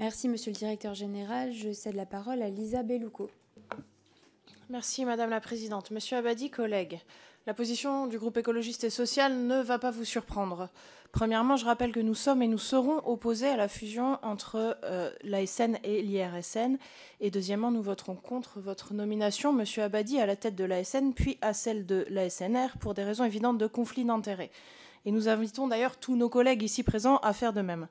Merci, Monsieur le Directeur général. Je cède la parole à Lisa Bellucco. Merci, Madame la Présidente. Monsieur Abadi, collègues, la position du groupe écologiste et social ne va pas vous surprendre. Premièrement, je rappelle que nous sommes et nous serons opposés à la fusion entre euh, l'ASN et l'IRSN. Et deuxièmement, nous voterons contre votre nomination, Monsieur Abadi, à la tête de l'ASN, puis à celle de l'ASNR, pour des raisons évidentes de conflit d'intérêts. Et nous invitons d'ailleurs tous nos collègues ici présents à faire de même.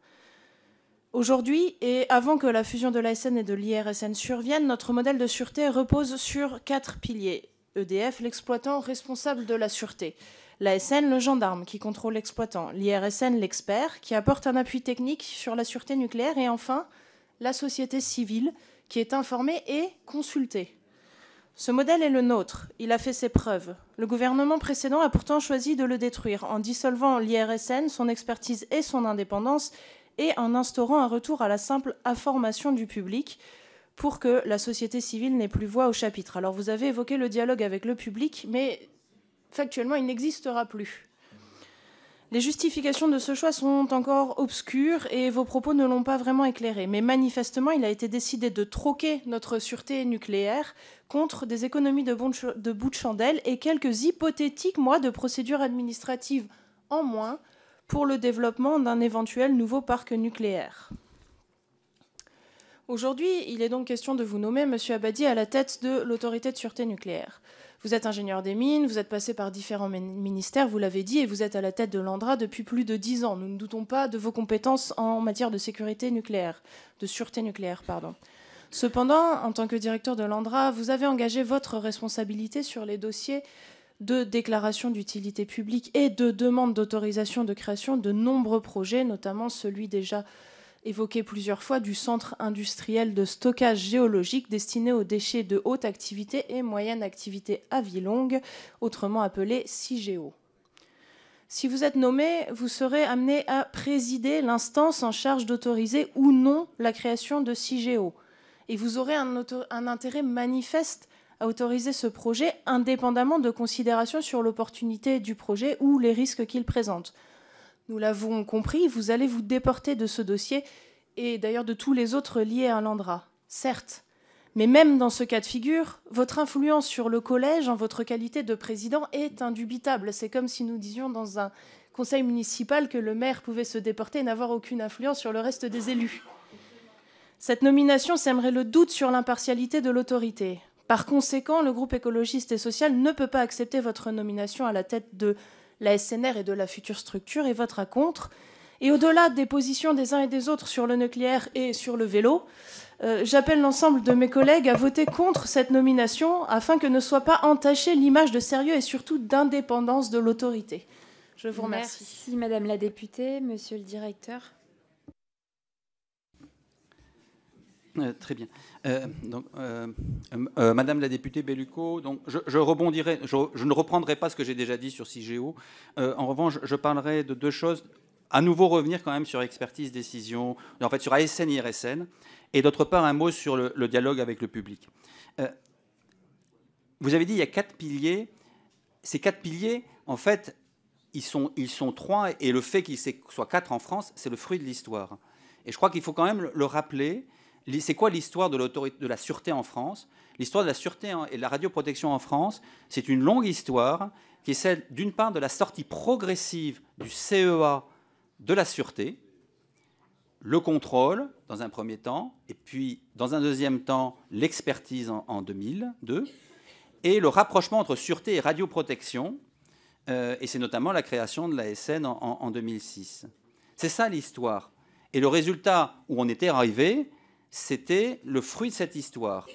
Aujourd'hui, et avant que la fusion de l'ASN et de l'IRSN survienne, notre modèle de sûreté repose sur quatre piliers. EDF, l'exploitant responsable de la sûreté. L'ASN, le gendarme qui contrôle l'exploitant. L'IRSN, l'expert qui apporte un appui technique sur la sûreté nucléaire. Et enfin, la société civile qui est informée et consultée. Ce modèle est le nôtre, il a fait ses preuves. Le gouvernement précédent a pourtant choisi de le détruire en dissolvant l'IRSN, son expertise et son indépendance, et en instaurant un retour à la simple information du public pour que la société civile n'ait plus voix au chapitre. Alors vous avez évoqué le dialogue avec le public, mais factuellement il n'existera plus. Les justifications de ce choix sont encore obscures et vos propos ne l'ont pas vraiment éclairé. Mais manifestement, il a été décidé de troquer notre sûreté nucléaire contre des économies de, de bout de chandelle et quelques hypothétiques mois de procédures administratives en moins pour le développement d'un éventuel nouveau parc nucléaire. Aujourd'hui, il est donc question de vous nommer, Monsieur Abadi, à la tête de l'autorité de sûreté nucléaire. Vous êtes ingénieur des mines, vous êtes passé par différents ministères, vous l'avez dit, et vous êtes à la tête de l'ANDRA depuis plus de dix ans. Nous ne doutons pas de vos compétences en matière de sécurité nucléaire, de sûreté nucléaire, pardon. Cependant, en tant que directeur de l'ANDRA, vous avez engagé votre responsabilité sur les dossiers de déclaration d'utilité publique et de demande d'autorisation de création de nombreux projets, notamment celui déjà évoqué plusieurs fois du centre industriel de stockage géologique destiné aux déchets de haute activité et moyenne activité à vie longue, autrement appelé CIGEO. Si vous êtes nommé, vous serez amené à présider l'instance en charge d'autoriser ou non la création de CIGEO. Et vous aurez un, un intérêt manifeste à autoriser ce projet indépendamment de considérations sur l'opportunité du projet ou les risques qu'il présente. Nous l'avons compris, vous allez vous déporter de ce dossier et d'ailleurs de tous les autres liés à l'Andra. Certes, mais même dans ce cas de figure, votre influence sur le collège en votre qualité de président est indubitable. C'est comme si nous disions dans un conseil municipal que le maire pouvait se déporter et n'avoir aucune influence sur le reste des élus. Cette nomination sèmerait le doute sur l'impartialité de l'autorité. Par conséquent, le groupe écologiste et social ne peut pas accepter votre nomination à la tête de la SNR et de la future structure et votera contre. Et au-delà des positions des uns et des autres sur le nucléaire et sur le vélo, euh, j'appelle l'ensemble de mes collègues à voter contre cette nomination afin que ne soit pas entachée l'image de sérieux et surtout d'indépendance de l'autorité. Je vous remercie. Merci Madame la députée, Monsieur le directeur. Euh, très bien. Euh, euh, Madame la députée Bellucco, donc je, rebondirai, je, ne reprendrai pas ce que j'ai déjà dit sur CIGEO. en revanche, je parlerai de deux choses. À nouveau, revenir quand même sur expertise, décision, en fait sur ASN, IRSN, et d'autre part un mot sur le, dialogue avec le public. vous avez dit il y a quatre piliers. Ces quatre piliers, en fait, ils sont, ils sont trois, et le fait qu'ils soient quatre en France, c'est le fruit de l'histoire. Et je crois qu'il faut quand même le rappeler c'est quoi l'histoire de, la sûreté en France L'histoire de la sûreté et de la radioprotection en France, c'est une longue histoire qui est celle, d'une part, de la sortie progressive du CEA de la sûreté, le contrôle dans un premier temps, et puis dans un deuxième temps, l'expertise en, 2002, et le rapprochement entre sûreté et radioprotection, euh, et c'est notamment la création de la SN en 2006. C'est ça l'histoire. Et le résultat où on était arrivé, c'était le fruit de cette histoire.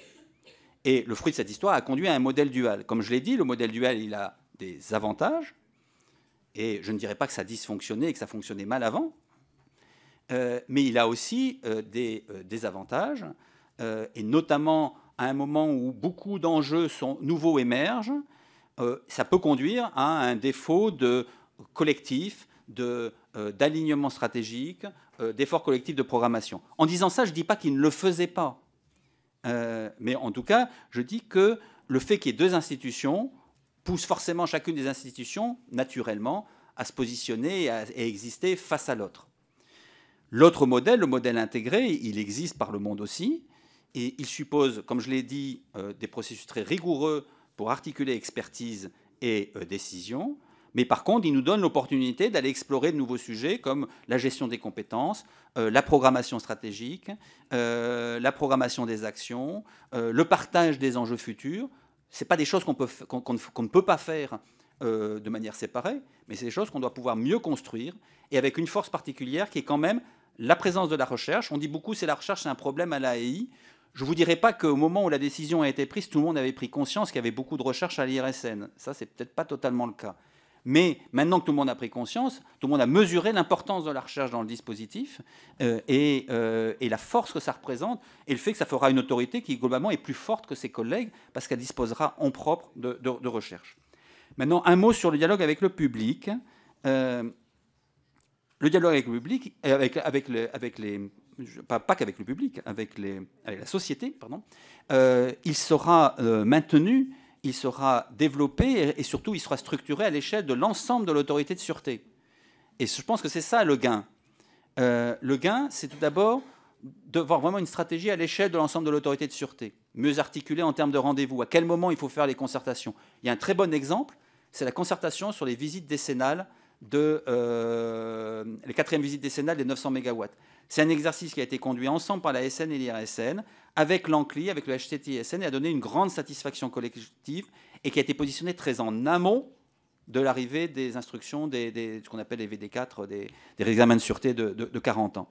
Et le fruit de cette histoire a conduit à un modèle dual. Comme je l'ai dit, le modèle dual, il a des avantages, et je ne dirais pas que ça dysfonctionnait et que ça fonctionnait mal avant, euh, mais il a aussi euh, des euh, désavantages, et notamment à un moment où beaucoup d'enjeux nouveaux émergent, ça peut conduire à un défaut de collectif, de euh, d'alignement stratégique, euh, d'efforts collectifs de programmation. En disant ça, je ne dis pas qu'ils ne le faisaient pas. Euh, mais en tout cas, je dis que le fait qu'il y ait deux institutions pousse forcément chacune des institutions, naturellement, à se positionner et à, exister face à l'autre. L'autre modèle, le modèle intégré, il existe par le monde aussi, et il suppose, comme je l'ai dit, des processus très rigoureux pour articuler expertise et décision, mais par contre, il nous donne l'opportunité d'aller explorer de nouveaux sujets comme la gestion des compétences, euh, la programmation stratégique, euh, la programmation des actions, euh, le partage des enjeux futurs. Ce pas des choses qu'on ne peut pas faire de manière séparée, mais c'est des choses qu'on doit pouvoir mieux construire et avec une force particulière qui est quand même la présence de la recherche. On dit beaucoup c'est la recherche, c'est un problème à l'AI. Je ne vous dirai pas qu'au moment où la décision a été prise, tout le monde avait pris conscience qu'il y avait beaucoup de recherche à l'IRSN. Ça, c'est peut-être pas totalement le cas. Mais maintenant que tout le monde a pris conscience, tout le monde a mesuré l'importance de la recherche dans le dispositif euh, euh, et, la force que ça représente et le fait que ça fera une autorité qui, globalement, est plus forte que ses collègues parce qu'elle disposera en propre de, recherche. Maintenant, un mot sur le dialogue avec le public. Euh, le dialogue avec le public, avec, avec, les, pas, qu'avec le public, avec, les, la société, pardon, il sera maintenu il sera développé et surtout il sera structuré à l'échelle de l'ensemble de l'autorité de sûreté. Et je pense que c'est ça le gain. Euh, le gain, c'est tout d'abord de voir vraiment une stratégie à l'échelle de l'ensemble de l'autorité de sûreté, mieux articulée en termes de rendez-vous, à quel moment il faut faire les concertations. Il y a un très bon exemple, c'est la concertation sur les visites décennales de euh, la quatrième visite décennale des 900 MW. C'est un exercice qui a été conduit ensemble par la SN et l'IRSN, avec l'ANCLI, avec le HTTISN, et a donné une grande satisfaction collective, et qui a été positionné très en amont de l'arrivée des instructions, des, ce qu'on appelle les VD4, des, des examens de sûreté de, 40 ans.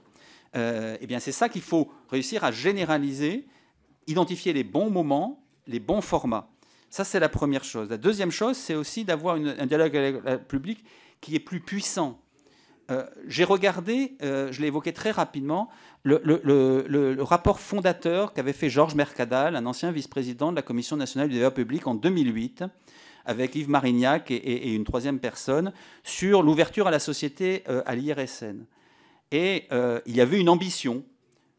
Euh, eh bien c'est ça qu'il faut réussir à généraliser, identifier les bons moments, les bons formats. Ça, c'est la première chose. La deuxième chose, c'est aussi d'avoir un dialogue avec le public qui est plus puissant. Euh, j'ai regardé, euh, je l'ai évoqué très rapidement, le, rapport fondateur qu'avait fait Georges Mercadal, un ancien vice-président de la Commission nationale du développement public en 2008, avec Yves Marignac et, une troisième personne, sur l'ouverture à la société euh, à l'IRSN. Et il y avait une ambition,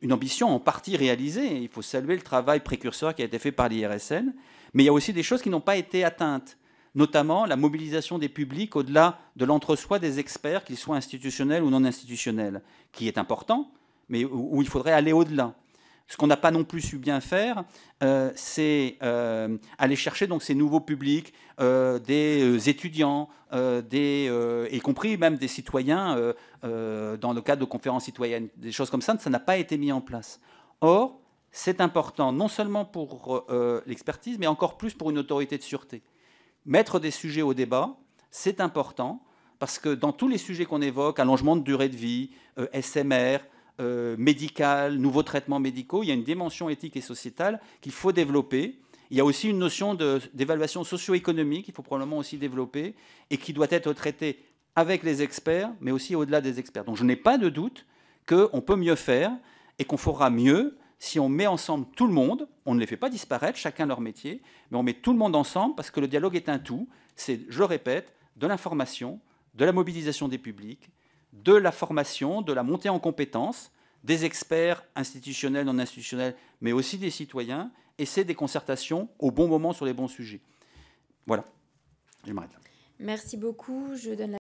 une ambition en partie réalisée. Il faut saluer le travail précurseur qui a été fait par l'IRSN, mais il y a aussi des choses qui n'ont pas été atteintes notamment la mobilisation des publics au-delà de l'entre-soi des experts, qu'ils soient institutionnels ou non institutionnels, qui est important, mais où, il faudrait aller au-delà. Ce qu'on n'a pas non plus su bien faire, euh, c'est euh, aller chercher donc ces nouveaux publics, euh, des étudiants, des, y compris même des citoyens, dans le cadre de conférences citoyennes, des choses comme ça, ça n'a pas été mis en place. Or, c'est important non seulement pour l'expertise, mais encore plus pour une autorité de sûreté mettre des sujets au débat, c'est important, parce que dans tous les sujets qu'on évoque, allongement de durée de vie, euh, SMR, euh, médical, nouveaux traitements médicaux, il y a une dimension éthique et sociétale qu'il faut développer. Il y a aussi une notion d'évaluation socio-économique qu'il faut probablement aussi développer et qui doit être traitée avec les experts, mais aussi au-delà des experts. Donc je n'ai pas de doute qu'on peut mieux faire et qu'on fera mieux si on met ensemble tout le monde, on ne les fait pas disparaître, chacun leur métier, mais on met tout le monde ensemble parce que le dialogue est un tout. C'est, je répète, de l'information, de la mobilisation des publics, de la formation, de la montée en compétences des experts institutionnels, non institutionnels, mais aussi des citoyens, et c'est des concertations au bon moment sur les bons sujets. Voilà, je m'arrête là. Merci beaucoup. Je donne la